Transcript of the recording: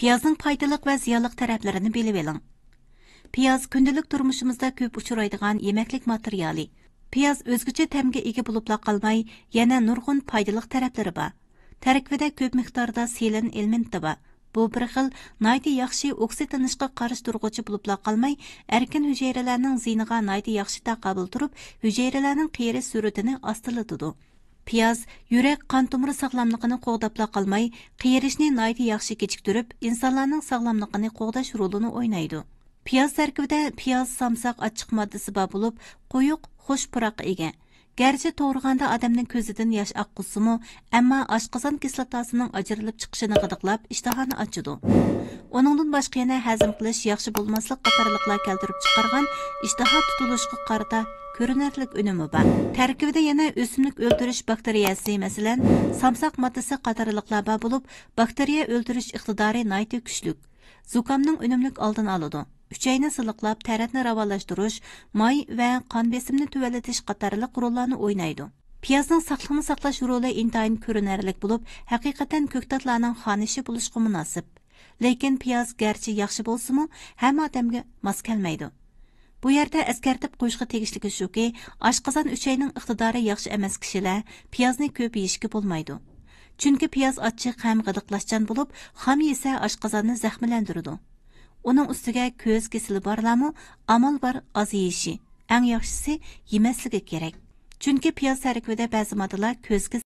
Piyazning foydaliq va ziyonli taraflarini bilib oling. Piyaz kundalik turmushimizda ko'p uchraydigan yemeklik materiali. Piyaz o'zgacha ta'mga ega bo'libla qolmay, yana nurg'un foydali taraflari bor. Tarkibida ko'p miqdorda selin elementi bor. Bu bir xil naydi yaxshi oksidlanishga qarshi turg'uchi bo'libla qolmay, erkin hujayralarning ziyniga naydi yaxshi taqobil turib, hujayralarning qiyri suratini ostilatadi. piyoz yurak qon tomiri sog'lomligini qo'g'dabla qolmay qiyirishni nayta yaxshi kechiktirib insonlarning sog'lomligini qo'g'dash rolini o'ynaydi piyoz tarkibida piyoz samsaq achchiq moddasi bor bo'lib qo'yuq xush ega Gerçi to'g'riganda odamning ko'zidan yosh oqqusimi, ammo oshqozon kislotasining ajrilib chiqishini g'idiqlab, ishtahani ochidi. Onundan boshqa yana hazm qilish yaxshi bo'lmaslik qatorliqlar keltirib chiqargan ishtaha tutilishga qarata ko'rinarlik unumi bor tarkibida yana o'simlik o'ldirish bakteriyasi masalan samsaq moddasi qatorliqlar bor bo'lib bakteriya o'ldirish iqtidori nayti kuchlik zukamning unumlik oldini oladi ئۈچەينى سىلىقلاپ تەرەتنى راۋانلاشتۇرۇش ماي ۋە قان بېسىمنى تۆۋەنلىتىش قاتارلىق روللارنى ئوينايدۇ پىيازنىڭ ساقلىقنى ساقلاش رولى ئىنتايىن كۆرۈنەرلىك بولۇپ ھەقىقەتەن كۆكتاتلارنىڭ خانىشى بولۇشقا مۇناسىپ lekin piyoz garchi yaxshi bo'lsimu hamma odamga mos kelmaydi bu yerda eskartib qo'yishga tegishligi shuki oshqozon uchayning iqtidori yaxshi emas kishilar piyozni ko'p yeyishga bo'lmaydi chunki piyoz achchiq ham g'idiqlashchan bo'lib xam yesa oshqozonni zaxmilantiradi uning ustiga ko'z kesili borlami amal bor oz yeyishi eng yaxshisi yemasligi kerak chunki piyoz sarkvida ba'zi moddalar ko'zga